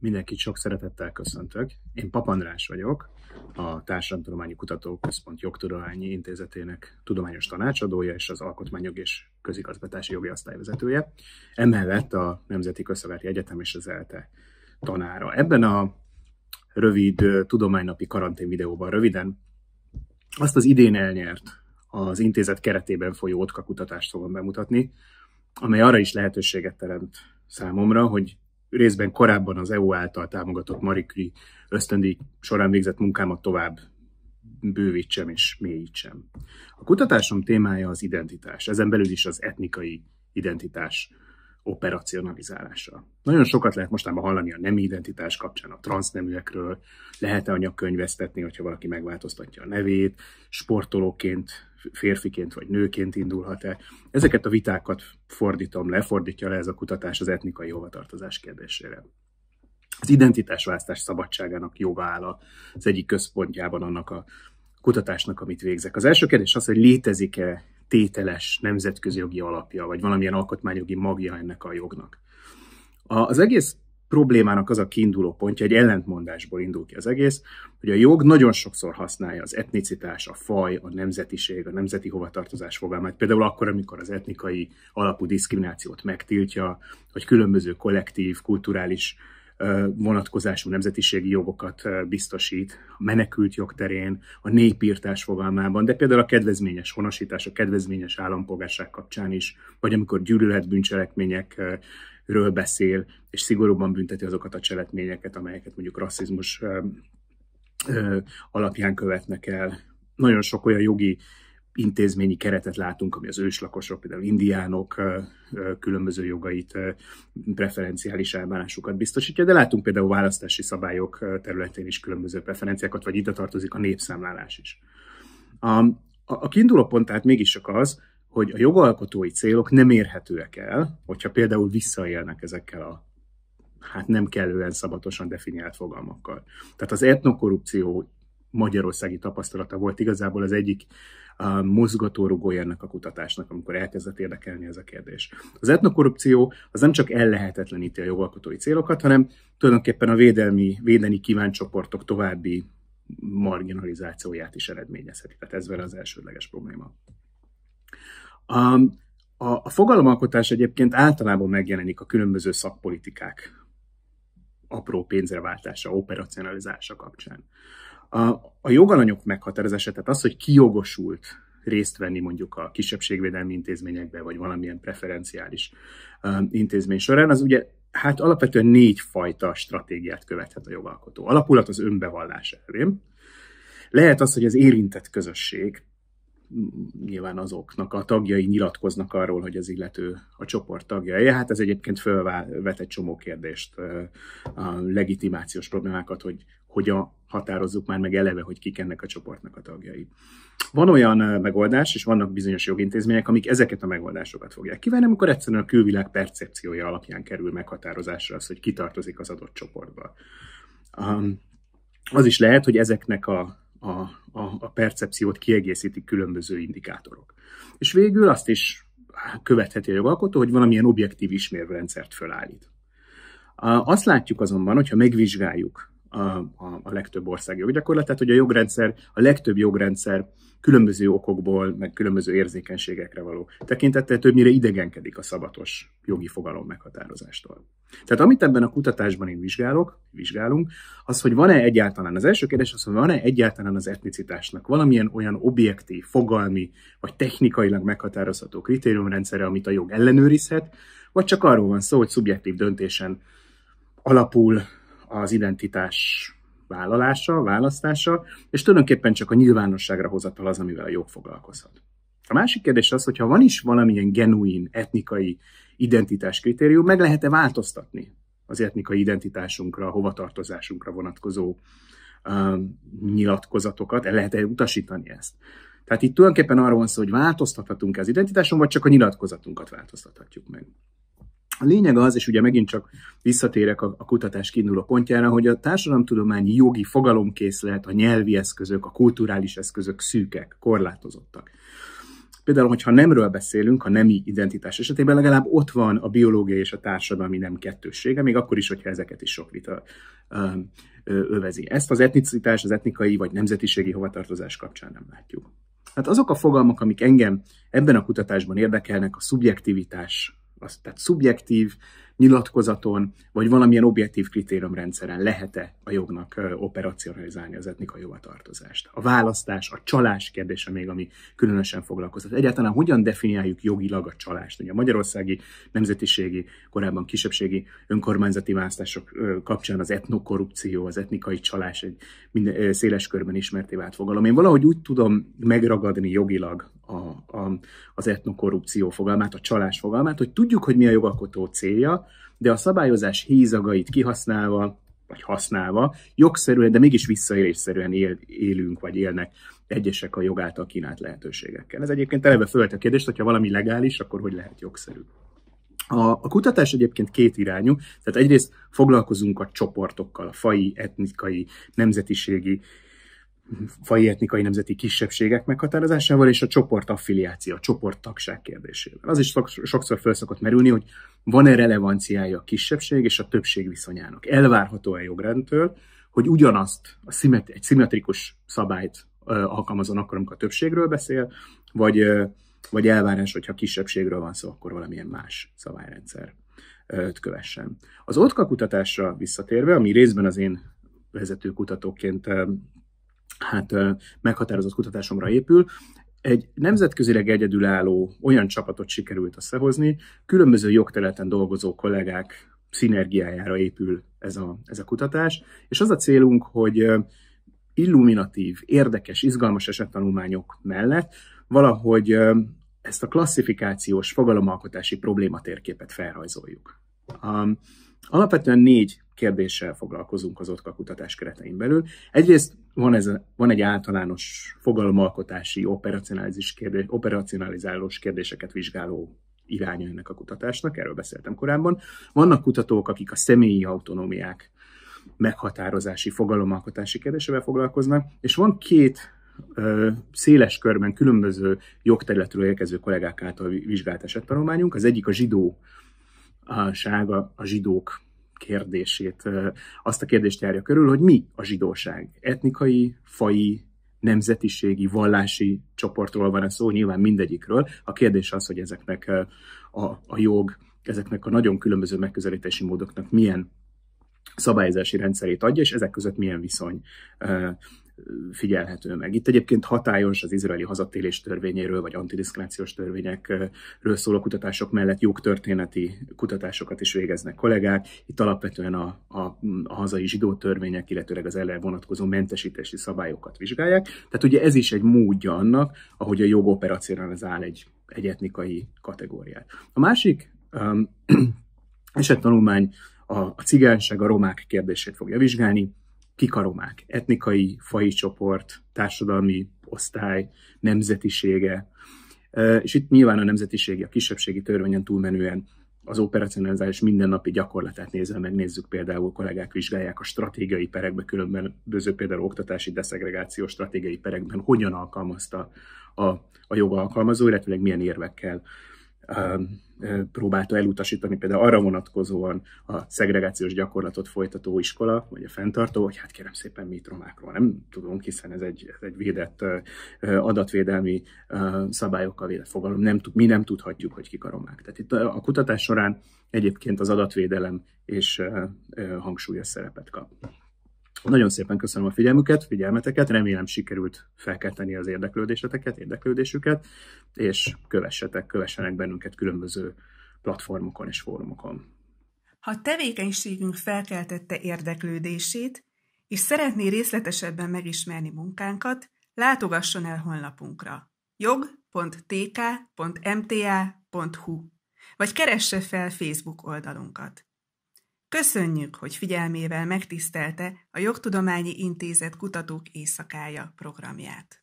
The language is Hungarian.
Mindenkit sok szeretettel köszöntök. Én Papandrás vagyok, a Társadalomtudományi Kutatóközpont Jogtudományi Intézetének tudományos tanácsadója és az Alkotmányjog és Közigazgatási Jogi Osztály Emellett a Nemzeti Közszolgálati Egyetem és az ELTE tanára. Ebben a rövid tudománynapi karantén videóban röviden azt az idén elnyert az intézet keretében folyó OTKA kutatást fogom bemutatni, amely arra is lehetőséget teremt számomra, hogy részben korábban az EU által támogatott Marie Curie ösztöndíj során végzett munkámat tovább bővítsem és mélyítsem. A kutatásom témája az identitás, ezen belül is az etnikai identitás operacionalizálása. Nagyon sokat lehet mostanában hallani a nemi identitás kapcsán a transzneműekről, lehet-e anyakönyvesztetni, hogyha valaki megváltoztatja a nevét, sportolóként férfiként vagy nőként indulhat el. Ezeket a vitákat fordítom le, fordítja le ez a kutatás az etnikai hovatartozás kérdésére. Az identitásválasztás szabadságának joga áll az egyik központjában annak a kutatásnak, amit végzek. Az első kérdés az, hogy létezik-e tételes nemzetközi jogi alapja, vagy valamilyen alkotmányjogi magja ennek a jognak. Az egész problémának az a kiinduló pontja, egy ellentmondásból indul ki az egész, hogy a jog nagyon sokszor használja az etnicitás, a faj, a nemzetiség, a nemzeti hovatartozás fogalmát. Például akkor, amikor az etnikai alapú diszkriminációt megtiltja, hogy különböző kollektív, kulturális vonatkozású nemzetiségi jogokat biztosít a menekült jogterén, terén, a népírtás fogalmában, de például a kedvezményes honosítás, a kedvezményes állampolgárság kapcsán is, vagy amikor gyűlöletbűncselekmények ről beszél, és szigorúban bünteti azokat a cselekményeket, amelyeket mondjuk rasszizmus alapján követnek el. Nagyon sok olyan jogi intézményi keretet látunk, ami az őslakosok, például indiánok különböző jogait, preferenciális elbánásukat biztosítja, de látunk például választási szabályok területén is különböző preferenciákat, vagy ide tartozik a népszámlálás is. A, a kiinduló pont tehát mégis csak az, hogy a jogalkotói célok nem érhetőek el, hogyha például visszaélnek ezekkel a hát nem kellően szabatosan definiált fogalmakkal. Tehát az etnokorrupció magyarországi tapasztalata volt igazából az egyik a mozgatórugója ennek a kutatásnak, amikor elkezdett érdekelni ez a kérdés. Az etnokorrupció az nem csak ellehetetleníti a jogalkotói célokat, hanem tulajdonképpen a védelmi, védeni kívánt csoportok további marginalizációját is eredményezheti. Tehát ez vele az elsődleges probléma. A, a, a fogalomalkotás egyébként általában megjelenik a különböző szakpolitikák apró pénzreváltása, operacionalizása kapcsán. A, a jogalanyok meghatározása, tehát az, hogy ki jogosult részt venni mondjuk a kisebbségvédelmi intézményekbe, vagy valamilyen preferenciális um, intézmény során, az ugye hát alapvetően négy fajta stratégiát követhet a jogalkotó. Alapulat az önbevallás elvén. Lehet az, hogy az érintett közösség, nyilván azoknak a tagjai nyilatkoznak arról, hogy az illető a csoport tagja. Hát ez egyébként fölvet egy csomó kérdést, a legitimációs problémákat, hogy hogy a, határozzuk már meg eleve, hogy kik ennek a csoportnak a tagjai. Van olyan megoldás, és vannak bizonyos jogintézmények, amik ezeket a megoldásokat fogják kívánni, amikor egyszerűen a külvilág percepciója alapján kerül meghatározásra az, hogy ki tartozik az adott csoportba. az is lehet, hogy ezeknek a, a, a, a percepciót kiegészítik különböző indikátorok. És végül azt is követheti a jogalkotó, hogy valamilyen objektív ismérvrendszert fölállít. Azt látjuk azonban, hogyha megvizsgáljuk a, a, a legtöbb ország tehát hogy a jogrendszer, a legtöbb jogrendszer különböző okokból, meg különböző érzékenységekre való tekintettel többnyire idegenkedik a szabatos jogi fogalom meghatározástól. Tehát amit ebben a kutatásban én vizsgálok, vizsgálunk, az, hogy van-e egyáltalán, az első kérdés az, hogy van-e egyáltalán az etnicitásnak valamilyen olyan objektív, fogalmi vagy technikailag meghatározható kritériumrendszere, amit a jog ellenőrizhet, vagy csak arról van szó, hogy szubjektív döntésen alapul az identitás vállalása, választása, és tulajdonképpen csak a nyilvánosságra hozatal az, amivel a jog foglalkozhat. A másik kérdés az, hogy ha van is valamilyen genuin etnikai identitás kritérium, meg lehet-e változtatni az etnikai identitásunkra, hovatartozásunkra vonatkozó uh, nyilatkozatokat, el lehet-e utasítani ezt? Tehát itt tulajdonképpen arról van szó, hogy változtathatunk az identitáson, vagy csak a nyilatkozatunkat változtathatjuk meg. A lényeg az, és ugye megint csak visszatérek a, kutatás kiinduló pontjára, hogy a társadalomtudományi jogi fogalomkészlet, a nyelvi eszközök, a kulturális eszközök szűkek, korlátozottak. Például, hogyha nemről beszélünk, a nemi identitás esetében legalább ott van a biológiai és a társadalmi nem kettőssége, még akkor is, hogyha ezeket is sok vita övezi. Ezt az etnicitás, az etnikai vagy nemzetiségi hovatartozás kapcsán nem látjuk. Hát azok a fogalmak, amik engem ebben a kutatásban érdekelnek, a szubjektivitás, az, tehát szubjektív nyilatkozaton, vagy valamilyen objektív kritériumrendszeren lehet-e a jognak operacionalizálni az etnikai jogatartozást. A választás, a csalás kérdése még, ami különösen foglalkoztat. Egyáltalán hogyan definiáljuk jogilag a csalást? Ugye a magyarországi nemzetiségi, korábban kisebbségi önkormányzati választások kapcsán az etnokorrupció, az etnikai csalás egy minden, széles körben ismerté vált fogalom. Én valahogy úgy tudom megragadni jogilag a, a, az etnokorrupció fogalmát, a csalás fogalmát, hogy tudjuk, hogy mi a jogalkotó célja, de a szabályozás hízagait kihasználva, vagy használva, jogszerűen, de mégis visszaélésszerűen él, élünk, vagy élnek egyesek a jog által kínált lehetőségekkel. Ez egyébként eleve fölt a kérdést, hogyha valami legális, akkor hogy lehet jogszerű? A, a kutatás egyébként két irányú, tehát egyrészt foglalkozunk a csoportokkal, a fai, etnikai, nemzetiségi fai etnikai nemzeti kisebbségek meghatározásával és a csoport affiliáció, a csoporttagság kérdésével. Az is sokszor föl szokott merülni, hogy van-e relevanciája a kisebbség és a többség viszonyának. Elvárható-e jogrendtől, hogy ugyanazt a szimet, egy szimmetrikus szabályt alkalmazon akkor, amikor a többségről beszél, vagy, vagy elvárás, hogyha kisebbségről van szó, akkor valamilyen más szabályrendszer kövessen. Az ottka kutatásra visszatérve, ami részben az én vezető kutatóként hát meghatározott kutatásomra épül, egy nemzetközileg egyedülálló olyan csapatot sikerült összehozni, különböző jogterületen dolgozó kollégák szinergiájára épül ez a, ez a kutatás, és az a célunk, hogy illuminatív, érdekes, izgalmas esettanulmányok mellett valahogy ezt a klasszifikációs fogalomalkotási problématérképet felrajzoljuk. Um, alapvetően négy kérdéssel foglalkozunk az OTKA kutatás keretein belül. Egyrészt van, ez a, van egy általános fogalmalkotási, operacionális kérdés, operacionalizálós kérdéseket vizsgáló iránya ennek a kutatásnak, erről beszéltem korábban. Vannak kutatók, akik a személyi autonómiák meghatározási, fogalomalkotási kérdésével foglalkoznak, és van két ö, széles körben különböző jogterületről érkező kollégák által vizsgált esettanulmányunk. Az egyik a zsidó a sága, a zsidók kérdését, azt a kérdést járja körül, hogy mi a zsidóság? Etnikai, fai, nemzetiségi, vallási csoportról van szó, nyilván mindegyikről. A kérdés az, hogy ezeknek a, a jog, ezeknek a nagyon különböző megközelítési módoknak milyen szabályozási rendszerét adja, és ezek között milyen viszony figyelhető meg. Itt egyébként hatályos az izraeli hazatélés törvényéről, vagy antidiszkrációs törvényekről szóló kutatások mellett jogtörténeti kutatásokat is végeznek kollégák. Itt alapvetően a, a, a hazai zsidó törvények, illetőleg az ellen vonatkozó mentesítési szabályokat vizsgálják. Tehát ugye ez is egy módja annak, ahogy a jog operacionalizál egy, egy etnikai kategóriát. A másik um, esettanulmány a, a cigányság, a romák kérdését fogja vizsgálni Kikaromák etnikai, fai csoport, társadalmi osztály, nemzetisége, és itt nyilván a nemzetiségi, a kisebbségi törvényen túlmenően az operacionalizálás mindennapi gyakorlatát nézve megnézzük, például kollégák vizsgálják a stratégiai perekbe, különböző például oktatási deszegregáció stratégiai perekben, hogyan alkalmazta a, a jogalkalmazó, illetve milyen érvekkel um, próbálta elutasítani például arra vonatkozóan a szegregációs gyakorlatot folytató iskola, vagy a fenntartó, hogy hát kérem szépen mi romákról nem tudunk, hiszen ez egy, ez egy védett adatvédelmi szabályokkal védett fogalom, nem, mi nem tudhatjuk, hogy kik a romák. Tehát itt a kutatás során egyébként az adatvédelem és hangsúlyos szerepet kap. Nagyon szépen köszönöm a figyelmüket, figyelmeteket, remélem sikerült felkelteni az érdeklődéseteket, érdeklődésüket, és kövessetek, kövessenek bennünket különböző platformokon és fórumokon. Ha tevékenységünk felkeltette érdeklődését, és szeretné részletesebben megismerni munkánkat, látogasson el honlapunkra jog.tk.mta.hu vagy keresse fel Facebook oldalunkat. Köszönjük, hogy figyelmével megtisztelte a Jogtudományi Intézet Kutatók Éjszakája programját.